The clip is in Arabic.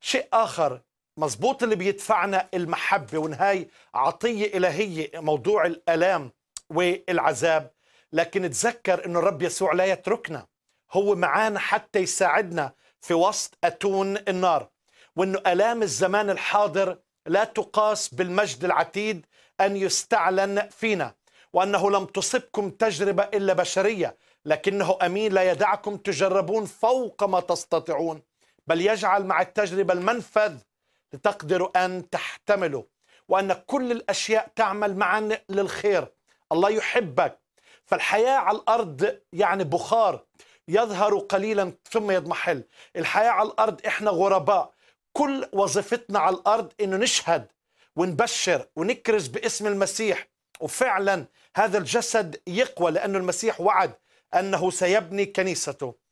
شيء آخر مزبوط اللي بيدفعنا المحبة ونهاي عطية إلهية موضوع الألام والعذاب لكن تذكر أن الرب يسوع لا يتركنا هو معانا حتى يساعدنا في وسط أتون النار وأنه ألام الزمان الحاضر لا تقاس بالمجد العتيد أن يستعلن فينا وأنه لم تصبكم تجربة إلا بشرية لكنه أمين لا يدعكم تجربون فوق ما تستطيعون بل يجعل مع التجربة المنفذ لتقدروا أن تحتملوا وأن كل الأشياء تعمل معا للخير الله يحبك فالحياة على الأرض يعني بخار يظهر قليلا ثم يضمحل الحياة على الأرض إحنا غرباء كل وظيفتنا على الأرض إنه نشهد ونبشر ونكرز باسم المسيح وفعلا هذا الجسد يقوى لأن المسيح وعد أنه سيبني كنيسته